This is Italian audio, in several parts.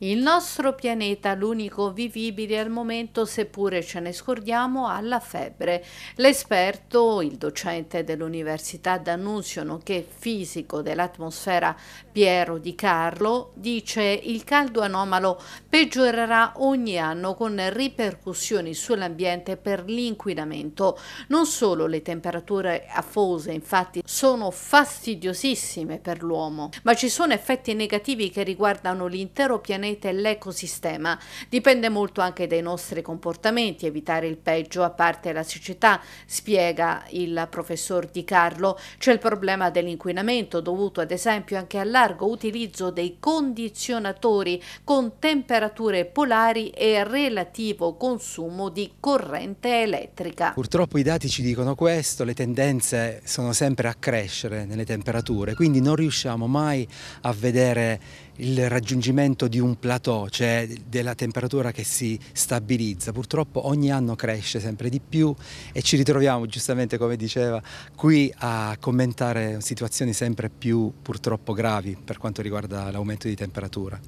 Il nostro pianeta, l'unico vivibile al momento, seppure ce ne scordiamo, ha la febbre. L'esperto, il docente dell'Università D'Annunzio, nonché fisico dell'atmosfera Piero Di Carlo, dice il caldo anomalo peggiorerà ogni anno con ripercussioni sull'ambiente per l'inquinamento. Non solo le temperature afose, infatti, sono fastidiosissime per l'uomo, ma ci sono effetti negativi che riguardano l'intero pianeta pianeta e l'ecosistema. Dipende molto anche dai nostri comportamenti, evitare il peggio a parte la siccità, spiega il professor Di Carlo. C'è il problema dell'inquinamento dovuto ad esempio anche al largo utilizzo dei condizionatori con temperature polari e relativo consumo di corrente elettrica. Purtroppo i dati ci dicono questo, le tendenze sono sempre a crescere nelle temperature, quindi non riusciamo mai a vedere il raggiungimento di un plateau, cioè della temperatura che si stabilizza. Purtroppo ogni anno cresce sempre di più e ci ritroviamo giustamente, come diceva, qui a commentare situazioni sempre più purtroppo gravi per quanto riguarda l'aumento di temperatura.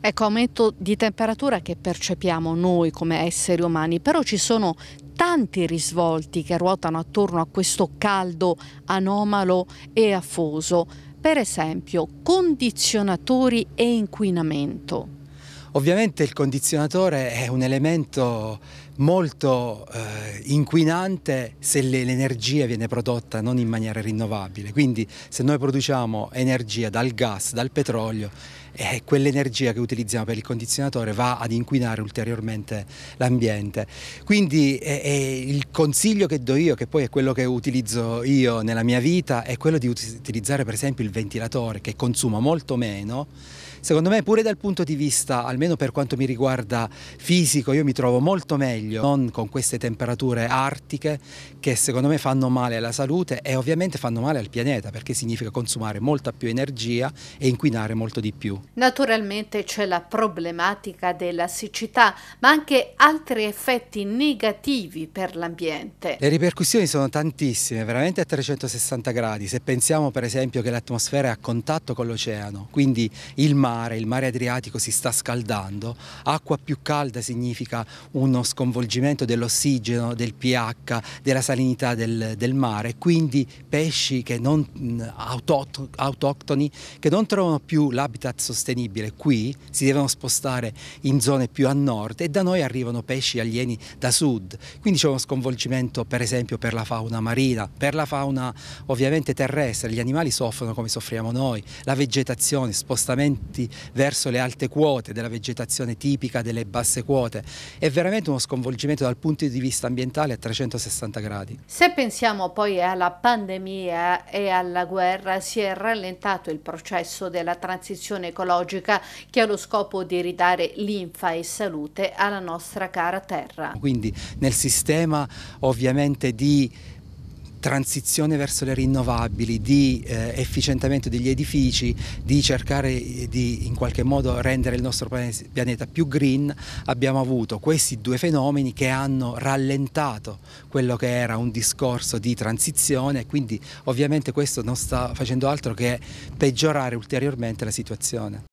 Ecco, aumento di temperatura che percepiamo noi come esseri umani, però ci sono tanti risvolti che ruotano attorno a questo caldo anomalo e afoso per esempio condizionatori e inquinamento. Ovviamente il condizionatore è un elemento molto eh, inquinante se l'energia viene prodotta non in maniera rinnovabile, quindi se noi produciamo energia dal gas, dal petrolio, e eh, quell'energia che utilizziamo per il condizionatore va ad inquinare ulteriormente l'ambiente. Quindi è, è il consiglio che do io, che poi è quello che utilizzo io nella mia vita, è quello di utilizzare per esempio il ventilatore che consuma molto meno secondo me pure dal punto di vista, almeno per quanto mi riguarda fisico, io mi trovo molto meglio, non con queste temperature artiche che secondo me fanno male alla salute e ovviamente fanno male al pianeta perché significa consumare molta più energia e inquinare molto di più. Naturalmente c'è la problematica della siccità, ma anche altri effetti negativi per l'ambiente. Le ripercussioni sono tantissime, veramente a 360 gradi. Se pensiamo per esempio che l'atmosfera è a contatto con l'oceano, quindi il mare, il mare Adriatico si sta scaldando, acqua più calda significa uno sconvolgimento dell'ossigeno, del pH, della salinità del, del mare, quindi pesci che non, autoctoni che non trovano più l'habitat sostenibile sostenibile qui, si devono spostare in zone più a nord e da noi arrivano pesci alieni da sud, quindi c'è uno sconvolgimento per esempio per la fauna marina, per la fauna ovviamente terrestre, gli animali soffrono come soffriamo noi, la vegetazione, spostamenti verso le alte quote della vegetazione tipica delle basse quote, è veramente uno sconvolgimento dal punto di vista ambientale a 360 gradi. Se pensiamo poi alla pandemia e alla guerra si è rallentato il processo della transizione economica ecologica che ha lo scopo di ridare linfa e salute alla nostra cara terra. Quindi nel sistema ovviamente di transizione verso le rinnovabili, di eh, efficientamento degli edifici, di cercare di in qualche modo rendere il nostro pianeta più green, abbiamo avuto questi due fenomeni che hanno rallentato quello che era un discorso di transizione, quindi ovviamente questo non sta facendo altro che peggiorare ulteriormente la situazione.